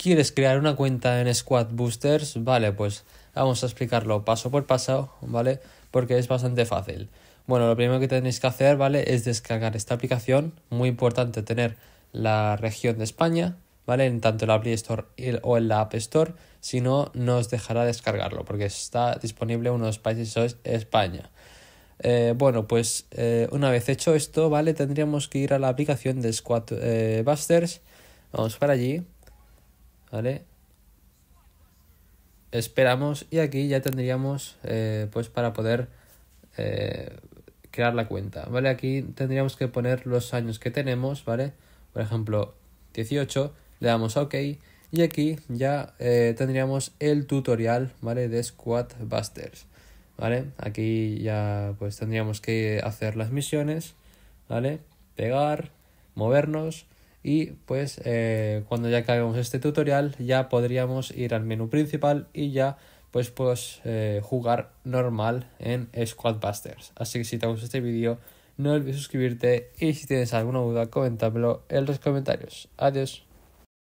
¿Quieres crear una cuenta en Squad Boosters? Vale, pues vamos a explicarlo paso por paso, ¿vale? Porque es bastante fácil. Bueno, lo primero que tenéis que hacer, ¿vale? Es descargar esta aplicación. Muy importante tener la región de España, ¿vale? En tanto el la Store o en la App Store. Si no, nos dejará descargarlo porque está disponible en unos países, de España. Eh, bueno, pues eh, una vez hecho esto, ¿vale? Tendríamos que ir a la aplicación de Squad eh, Busters. Vamos para allí. ¿vale? Esperamos y aquí ya tendríamos eh, pues para poder eh, crear la cuenta, ¿vale? Aquí tendríamos que poner los años que tenemos, ¿vale? Por ejemplo, 18, le damos a OK y aquí ya eh, tendríamos el tutorial, ¿vale? De Squadbusters, ¿vale? Aquí ya pues tendríamos que hacer las misiones, ¿vale? Pegar, movernos y pues eh, cuando ya acabemos este tutorial ya podríamos ir al menú principal y ya pues pues eh, jugar normal en Squadbusters. Así que si te gustado este vídeo no olvides suscribirte y si tienes alguna duda coméntamelo en los comentarios. Adiós.